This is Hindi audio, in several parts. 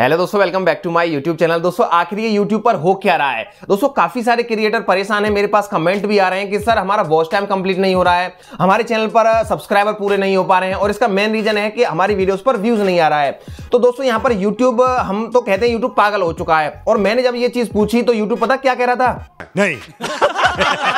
हेलो दोस्तों welcome back to my YouTube channel दोस्तों आखिर ये यूट्यूब पर हो क्या रहा है दोस्तों काफी सारे क्रिएटर परेशान हैं मेरे पास कमेंट भी आ रहे हैं कि सर हमारा वॉच टाइम कंप्लीट नहीं हो रहा है हमारे चैनल पर सब्सक्राइबर पूरे नहीं हो पा रहे हैं और इसका मेन रीजन है कि हमारी वीडियोज पर व्यूज नहीं आ रहा है तो दोस्तों यहाँ पर यूट्यूब हम तो कहते हैं यूट्यूब पागल हो चुका है और मैंने जब ये चीज पूछी तो यूट्यूब पता क्या कह रहा था नहीं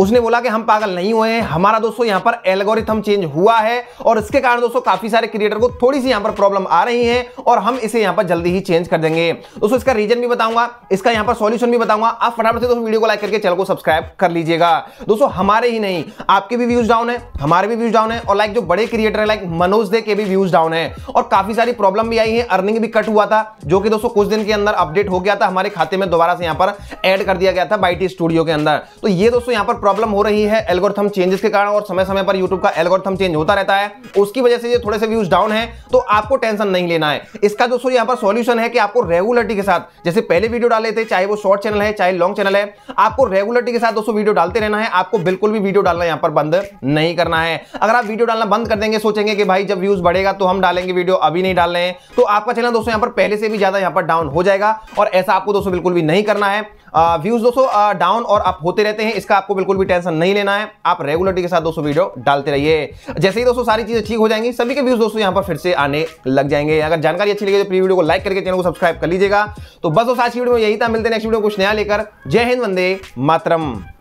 उसने बोला कि हम पागल नहीं हुए हैं हमारा दोस्तों यहां पर एल्गोरिथम चेंज हुआ है और इसके कारण दोस्तों काफी सारे क्रिएटर को थोड़ी सी यहां पर प्रॉब्लम आ रही है और हम इसे यहां पर जल्दी ही चेंज कर देंगे दोस्तों इसका रीजन भी बताऊंगा इसका यहां पर सॉल्यूशन भी बताऊंगा आप फटाफट से दोस्तों वीडियो को लाइक करके चैनल को सब्सक्राइब कर लीजिएगा दोस्तों हमारे ही नहीं आपके भी व्यूज डाउन है हमारे भी व्यूज डाउन है और लाइक जो बड़े क्रिएटर है लाइक मनोज दे के भी व्यूज डाउन है और काफी सारी प्रॉब्लम भी आई है अर्निंग भी कट हुआ था जो कि दोस्तों कुछ दिन के अंदर अपडेट हो गया था हमारे खाते में दोबारा से यहां पर एड कर दिया गया था बाईटी स्टूडियो के अंदर तो ये दोस्तों यहां पर प्रॉब्लम हो रही है एल्गोरिथम चेंजेस के कारण और समय समय पर यूट्यूब का एल्गोरिथम चेंज होता रहता है उसकी वजह से ये थोड़े से व्यूज डाउन है तो आपको टेंशन नहीं लेना है इसका दोस्तों यहाँ पर सोल्यूशन है कि आपको रेगुलरिटी के साथ जैसे पहले वीडियो डाले थे चाहे वो शॉर्ट चैनल है चाहे लॉन्ग चैनल है आपको रेगुलरिटी के साथ दोस्तों वीडियो डालते रहना है आपको बिल्कुल भी वीडियो डालना यहाँ पर बंद नहीं करना है अगर आप वीडियो डालना बंद कर देंगे सोचेंगे कि भाई जब व्यूज बढ़ेगा तो हम डालेंगे वीडियो अभी नहीं डाल रहे हैं तो आपका चैनल दोस्तों यहाँ पर पहले से भी ज्यादा यहाँ पर डाउन हो जाएगा और ऐसा आपको दोस्तों बिल्कुल भी नहीं करना है व्यूज दोस्तों डाउन और अप होते रहते हैं इसका आपको बिल्कुल भी टेंशन नहीं लेना है आप रेगुलरिटी के साथ दोस्तों वीडियो डालते रहिए जैसे ही दोस्तों सारी चीजें ठीक हो जाएंगी सभी के व्यूज दोस्तों यहाँ पर फिर से आने लग जाएंगे अगर जानकारी अच्छी लगी तो प्री वीडियो को लाइक करके चैनल को सब्सक्राइब कर लीजिएगा तो बस दोस्तों आज की वीडियो में यही था मिलते नेक्स्ट वीडियो कुछ नया लेकर जय हिंद वंदे मातरम